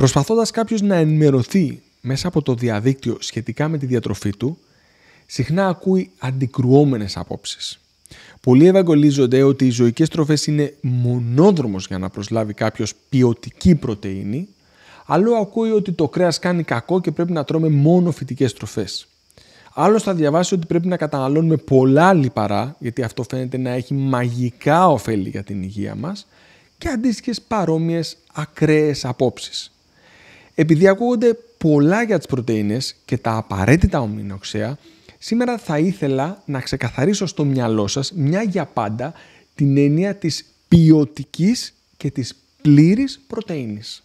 Προσπαθώντας κάποιος να ενημερωθεί μέσα από το διαδίκτυο σχετικά με τη διατροφή του, συχνά ακούει αντικρουόμενες απόψεις. Πολλοί ευαγγελίζονται ότι οι ζωικές τροφές είναι μονόδρομος για να προσλάβει κάποιος ποιοτική πρωτενη, αλλού ακούει ότι το κρέας κάνει κακό και πρέπει να τρώμε μόνο φυτικές τροφές. Άλλο θα διαβάσει ότι πρέπει να καταναλώνουμε πολλά λιπαρά, γιατί αυτό φαίνεται να έχει μαγικά ωφέλη για την υγεία μας, και αντίστοιχες παρόμοιες ακραίες απόψεις. Επειδή ακούγονται πολλά για τις πρωτεΐνες και τα απαραίτητα ομινοξέα, σήμερα θα ήθελα να ξεκαθαρίσω στο μυαλό σας μια για πάντα την έννοια της ποιοτικής και της πλήρης πρωτεΐνης.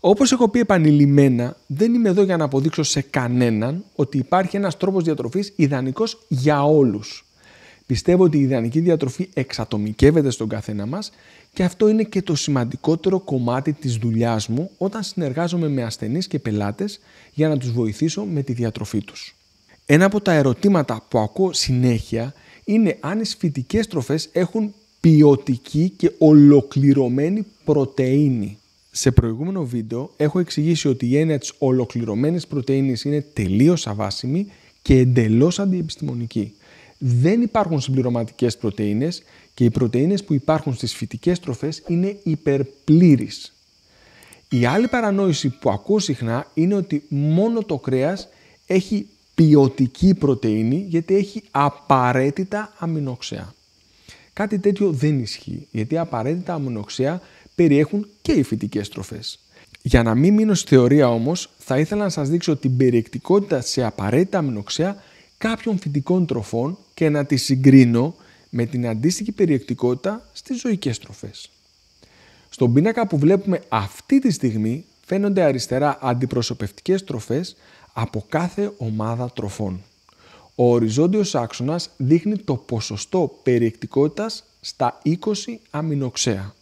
Όπως έχω πει επανειλημμένα, δεν είμαι εδώ για να αποδείξω σε κανέναν ότι υπάρχει ένας τρόπος διατροφής ιδανικός για όλους. Πιστεύω ότι η ιδανική διατροφή εξατομικεύεται στον καθένα μας και αυτό είναι και το σημαντικότερο κομμάτι της δουλειάς μου όταν συνεργάζομαι με ασθενείς και πελάτες για να τους βοηθήσω με τη διατροφή τους. Ένα από τα ερωτήματα που ακούω συνέχεια είναι αν οι σφυτικές τροφές έχουν ποιοτική και ολοκληρωμένη πρωτεΐνη. Σε προηγούμενο βίντεο έχω εξηγήσει ότι η έννοια της ολοκληρωμένης πρωτεΐνης είναι τελείως αβάσιμη και εντελώς αντιεπιστημονική δεν υπάρχουν συμπληρωματικές πρωτεΐνες και οι πρωτεΐνες που υπάρχουν στις φυτικές τροφές είναι υπερπλήρεις. Η άλλη παρανόηση που ακούω συχνά είναι ότι μόνο το κρέας έχει ποιοτική πρωτεΐνη γιατί έχει απαραίτητα αμινοξέα. Κάτι τέτοιο δεν ισχύει γιατί απαραίτητα αμινοξέα περιέχουν και οι φυτικές τροφές. Για να μην μείνω στη θεωρία όμως, θα ήθελα να σας δείξω την περιεκτικότητα σε απαραίτητα αμινοξέα κάποιων φυτικών τροφών και να τις συγκρίνω με την αντίστοιχη περιεκτικότητα στις ζωικές τροφές. Στον πίνακα που βλέπουμε αυτή τη στιγμή φαίνονται αριστερά αντιπροσωπευτικές τροφές από κάθε ομάδα τροφών. Ο οριζόντιος άξονας δείχνει το ποσοστό περιεκτικότητας στα 20 αμινοξέα.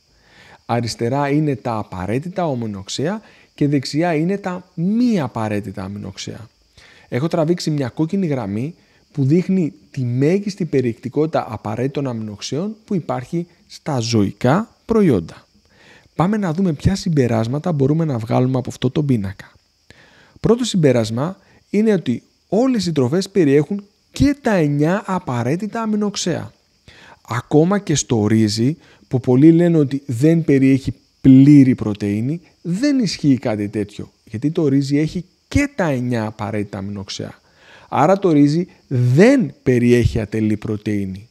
Αριστερά είναι τα απαραίτητα ομινοξέα και δεξιά είναι τα μη απαραίτητα αμινοξέα έχω τραβήξει μια κόκκινη γραμμή που δείχνει τη μέγιστη περιεκτικότητα απαραίτητων αμινοξέων που υπάρχει στα ζωικά προϊόντα. Πάμε να δούμε ποια συμπεράσματα μπορούμε να βγάλουμε από αυτό το πίνακα. Πρώτο συμπέρασμα είναι ότι όλες οι τροφές περιέχουν και τα 9 απαραίτητα αμινοξέα. Ακόμα και στο ρύζι που πολλοί λένε ότι δεν περιέχει πλήρη πρωτεΐνη, δεν ισχύει κάτι τέτοιο. Γιατί το ρύζι έχει και τα 9 απαραίτητα αμινοξέα. Άρα το ρύζι δεν περιέχει ατελή πρωτεΐνη.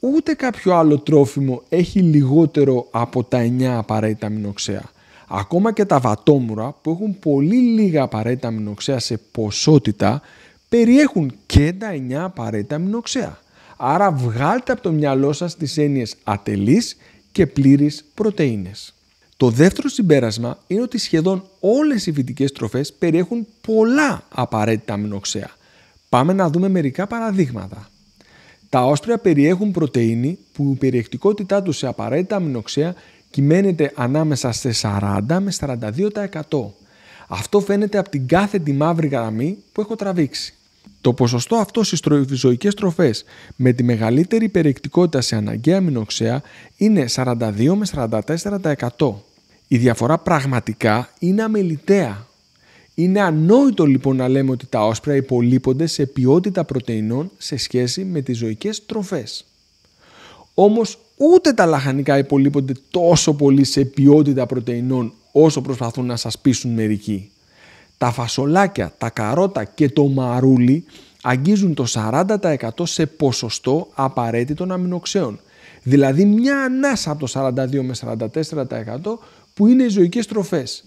Ούτε κάποιο άλλο τρόφιμο έχει λιγότερο από τα 9 απαραίτητα αμινοξέα. Ακόμα και τα βατόμουρα που έχουν πολύ λίγα απαραίτητα αμινοξέα σε ποσότητα περιέχουν και τα 9 απαραίτητα αμινοξέα. Άρα βγάλτε από το μυαλό σας τις έννοιες ατελής και πλήρης πρωτεΐνες. Το δεύτερο συμπέρασμα είναι ότι σχεδόν όλες οι φυτικές τροφές περιέχουν πολλά απαραίτητα αμινοξέα. Πάμε να δούμε μερικά παραδείγματα. Τα όσπρια περιέχουν πρωτεΐνη που η περιεκτικότητά τους σε απαραίτητα αμινοξέα κυμαίνεται ανάμεσα σε 40 με 42%. Αυτό φαίνεται από την κάθετη μαύρη γραμμή που έχω τραβήξει. Το ποσοστό αυτό στις ζωικές τροφές με τη μεγαλύτερη περιεκτικότητα σε αναγκαία αμινοξέα είναι 42 με 44%. Η διαφορά πραγματικά είναι αμεληταία. Είναι ανόητο λοιπόν να λέμε ότι τα όσπρια υπολείπονται σε ποιότητα πρωτεϊνών σε σχέση με τις ζωικές τροφές. Όμως ούτε τα λαχανικά υπολείπονται τόσο πολύ σε ποιότητα πρωτεϊνών όσο προσπαθούν να σας πείσουν μερικοί. Τα φασολάκια, τα καρότα και το μαρούλι αγγίζουν το 40% σε ποσοστό απαραίτητων αμινοξέων. Δηλαδή μια ανάσα από το 42 με 44% που είναι οι ζωικές τροφές.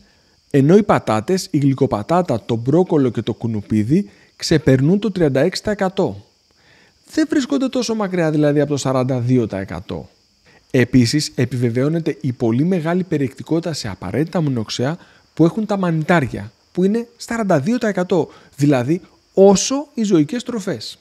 Ενώ οι πατάτες, η γλυκοπατάτα, το μπρόκολο και το κουνουπίδι ξεπερνούν το 36%. Δεν βρίσκονται τόσο μακριά δηλαδή από το 42%. Επίσης επιβεβαιώνεται η πολύ μεγάλη περιεκτικότητα σε απαραίτητα μονοξέα που έχουν τα μανιτάρια που είναι στα 42%, δηλαδή όσο οι ζωικές τροφές.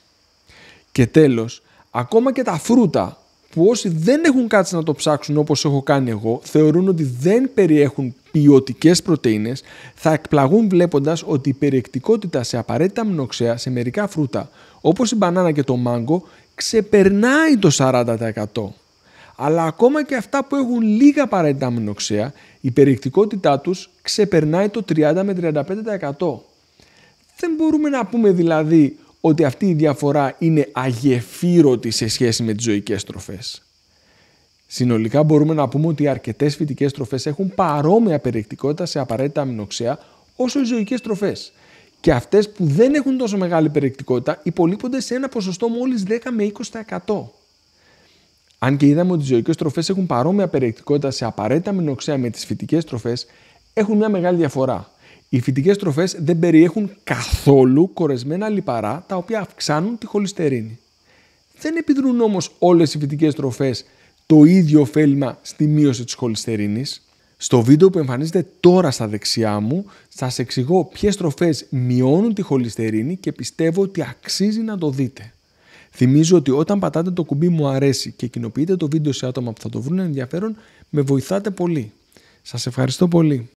Και τέλος, ακόμα και τα φρούτα που όσοι δεν έχουν κάτσει να το ψάξουν όπως έχω κάνει εγώ, θεωρούν ότι δεν περιέχουν ποιοτικές πρωτεΐνες, θα εκπλαγούν βλέποντας ότι η περιεκτικότητα σε απαραίτητα μνοξέα σε μερικά φρούτα, όπως η μπανάνα και το μάγκο, ξεπερνάει το 40%. Αλλά ακόμα και αυτά που έχουν λίγα απαραίτητα μνοξέα, η περιεκτικότητά τους ξεπερνάει το 30 με 35%. Δεν μπορούμε να πούμε δηλαδή ότι αυτή η διαφορά είναι αγεφύρωτη σε σχέση με τις ζωικές τροφές. Συνολικά μπορούμε να πούμε ότι οι αρκετές φυτικές τροφές έχουν παρόμοια περιεκτικότητα σε απαραίτητα αμινοξέα όσο οι ζωικές τροφές. Και αυτές που δεν έχουν τόσο μεγάλη περιεκτικότητα υπολείπονται σε ένα ποσοστό μόλις 10 με 20%. Αν και είδαμε ότι οι ζωικές τροφές έχουν παρόμοια περιεκτικότητα σε απαραίτητα αμινοξέα με τις φυτικές τροφές, έχουν μια μεγάλη διαφορά. Οι φυτικές τροφές δεν περιέχουν καθόλου κορεσμένα λιπαρά τα οποία αυξάνουν τη χολυστερίνη. Δεν επιδρούν όμως όλες οι φυτικές τροφές το ίδιο ωφέλιμα στη μείωση της χολυστερίνης. Στο βίντεο που εμφανίζεται τώρα στα δεξιά μου, σας εξηγώ ποιες τροφές μειώνουν τη χολυστερίνη και πιστεύω ότι αξίζει να το δείτε. Θυμίζω ότι όταν πατάτε το κουμπί μου αρέσει και κοινοποιείτε το βίντεο σε άτομα που θα το βρουν ενδιαφέρον, με βοηθάτε πολύ. Σας ευχαριστώ πολύ.